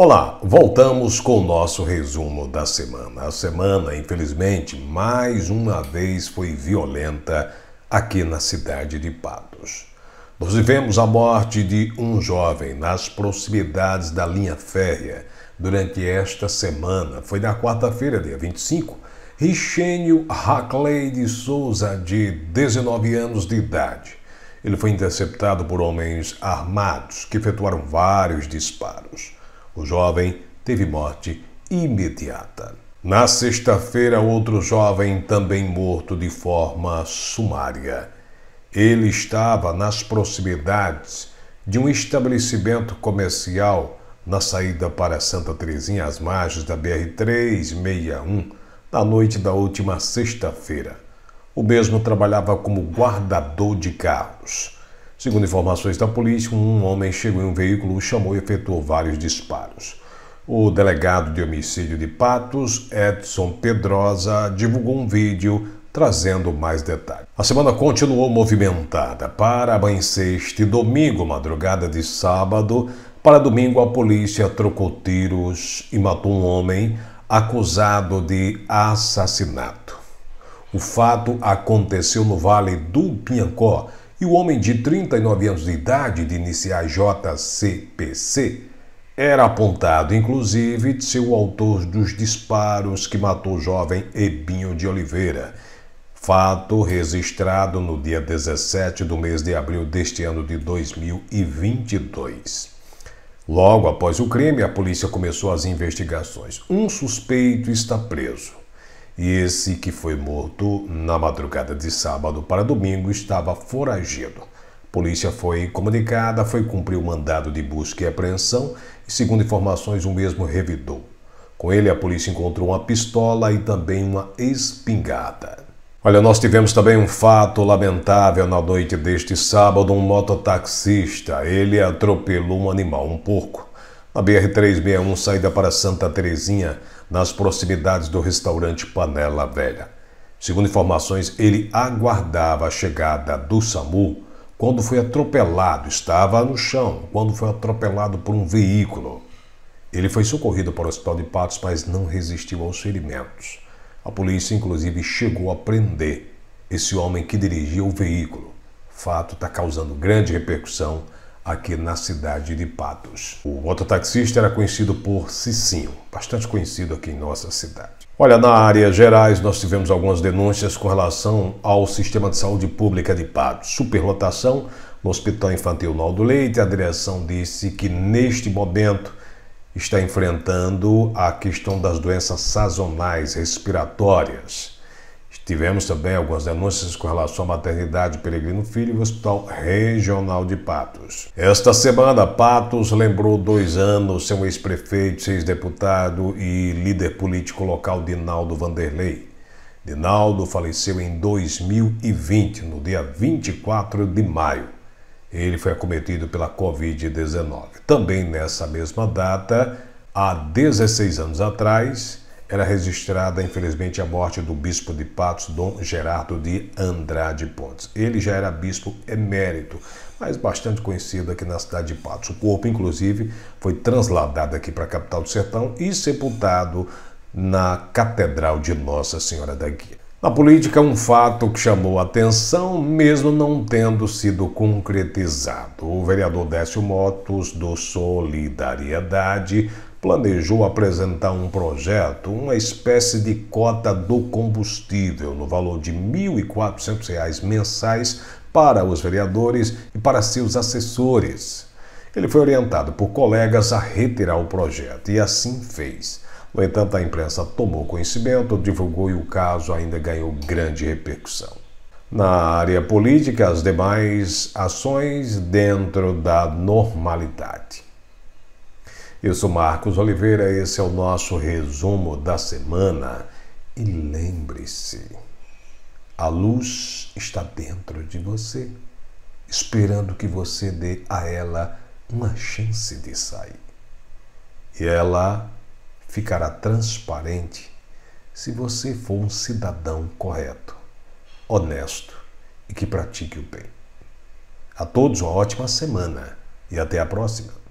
Olá, voltamos com o nosso resumo da semana. A semana, infelizmente, mais uma vez foi violenta aqui na cidade de Patos. Nós vivemos a morte de um jovem nas proximidades da linha férrea durante esta semana. Foi na quarta-feira, dia 25. Richênio Hackley de Souza, de 19 anos de idade. Ele foi interceptado por homens armados que efetuaram vários disparos. O jovem teve morte imediata. Na sexta-feira, outro jovem também morto de forma sumária. Ele estava nas proximidades de um estabelecimento comercial na saída para Santa Teresinha, às margens da BR-361, na noite da última sexta-feira. O mesmo trabalhava como guardador de carros. Segundo informações da polícia, um homem chegou em um veículo, o chamou e efetuou vários disparos. O delegado de homicídio de Patos, Edson Pedrosa, divulgou um vídeo trazendo mais detalhes. A semana continuou movimentada. Para amanhecer este domingo, madrugada de sábado, para domingo a polícia trocou tiros e matou um homem acusado de assassinato. O fato aconteceu no Vale do Pinhancó, e o homem de 39 anos de idade de iniciar JCPC era apontado, inclusive, de ser o autor dos disparos que matou o jovem Ebinho de Oliveira. Fato registrado no dia 17 do mês de abril deste ano de 2022. Logo após o crime, a polícia começou as investigações. Um suspeito está preso. E Esse que foi morto na madrugada de sábado para domingo estava foragido. Polícia foi comunicada, foi cumprir o mandado de busca e apreensão e, segundo informações, o mesmo revidou. Com ele, a polícia encontrou uma pistola e também uma espingarda. Olha, nós tivemos também um fato lamentável na noite deste sábado. Um mototaxista, ele atropelou um animal, um porco. Na BR-361, saída para Santa Terezinha, nas proximidades do restaurante Panela Velha. Segundo informações, ele aguardava a chegada do SAMU quando foi atropelado, estava no chão, quando foi atropelado por um veículo. Ele foi socorrido para o hospital de Patos, mas não resistiu aos ferimentos. A polícia, inclusive, chegou a prender esse homem que dirigia o veículo. fato está causando grande repercussão aqui na cidade de Patos. O mototaxista era conhecido por Cicinho, bastante conhecido aqui em nossa cidade. Olha, na área gerais nós tivemos algumas denúncias com relação ao sistema de saúde pública de Patos. Superlotação no Hospital Infantil Naldo Leite, a direção disse que neste momento está enfrentando a questão das doenças sazonais respiratórias. Tivemos também algumas denúncias com relação à maternidade Peregrino Filho e o Hospital Regional de Patos. Esta semana, Patos lembrou dois anos seu ex-prefeito, ex-deputado e líder político local Dinaldo Vanderlei. Dinaldo faleceu em 2020, no dia 24 de maio. Ele foi acometido pela Covid-19. Também nessa mesma data, há 16 anos atrás, era registrada, infelizmente, a morte do bispo de Patos, Dom Gerardo de Andrade Pontes. Ele já era bispo emérito, mas bastante conhecido aqui na cidade de Patos. O corpo, inclusive, foi transladado aqui para a capital do Sertão e sepultado na Catedral de Nossa Senhora da Guia. Na política, um fato que chamou atenção, mesmo não tendo sido concretizado. O vereador Décio Motos, do Solidariedade, planejou apresentar um projeto, uma espécie de cota do combustível, no valor de R$ 1.400 mensais para os vereadores e para seus assessores. Ele foi orientado por colegas a retirar o projeto e assim fez. No entanto, a imprensa tomou conhecimento, divulgou e o caso ainda ganhou grande repercussão. Na área política, as demais ações dentro da normalidade. Eu sou Marcos Oliveira, esse é o nosso resumo da semana. E lembre-se, a luz está dentro de você, esperando que você dê a ela uma chance de sair. E ela ficará transparente se você for um cidadão correto, honesto e que pratique o bem. A todos uma ótima semana e até a próxima.